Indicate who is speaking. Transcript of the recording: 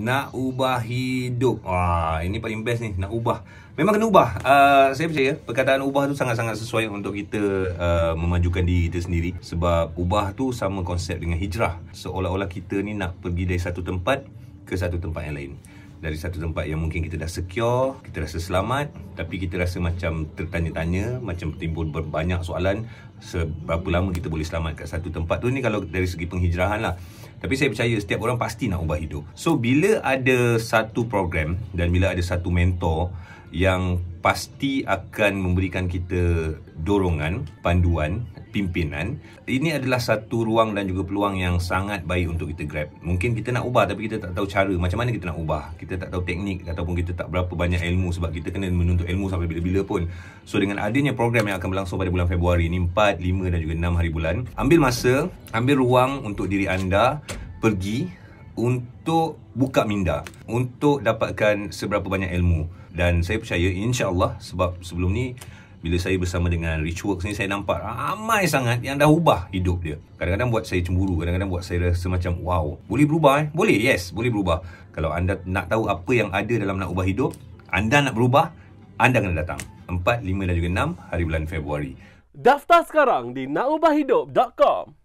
Speaker 1: Nak ubah hidup Wah, ini paling best ni Nak ubah Memang kena ubah uh, Saya percaya Perkataan ubah tu sangat-sangat sesuai Untuk kita uh, Memajukan diri kita sendiri Sebab ubah tu Sama konsep dengan hijrah Seolah-olah kita ni Nak pergi dari satu tempat Ke satu tempat yang lain dari satu tempat yang mungkin kita dah secure, kita rasa selamat tapi kita rasa macam tertanya-tanya, macam timbul berbanyak soalan seberapa lama kita boleh selamat kat satu tempat tu ni kalau dari segi penghijrahan lah tapi saya percaya setiap orang pasti nak ubah hidup so bila ada satu program dan bila ada satu mentor yang pasti akan memberikan kita dorongan, panduan, pimpinan ini adalah satu ruang dan juga peluang yang sangat baik untuk kita grab mungkin kita nak ubah tapi kita tak tahu cara macam mana kita nak ubah kita tak tahu teknik ataupun kita tak berapa banyak ilmu sebab kita kena menuntut ilmu sampai bila-bila pun so dengan adanya program yang akan berlangsung pada bulan Februari ini 4, empat lima dan juga enam hari bulan Ambil masa, ambil ruang untuk diri anda pergi untuk buka minda Untuk dapatkan seberapa banyak ilmu Dan saya percaya insyaAllah sebab sebelum ni bila saya bersama dengan Rich Works ni, saya nampak ramai sangat yang dah ubah hidup dia. Kadang-kadang buat saya cemburu, kadang-kadang buat saya rasa macam wow. Boleh berubah eh? Boleh, yes. Boleh berubah. Kalau anda nak tahu apa yang ada dalam nak ubah hidup, anda nak berubah, anda kena datang. 4, 5 dan juga 6 hari bulan Februari. Daftar sekarang di naubahhidup.com.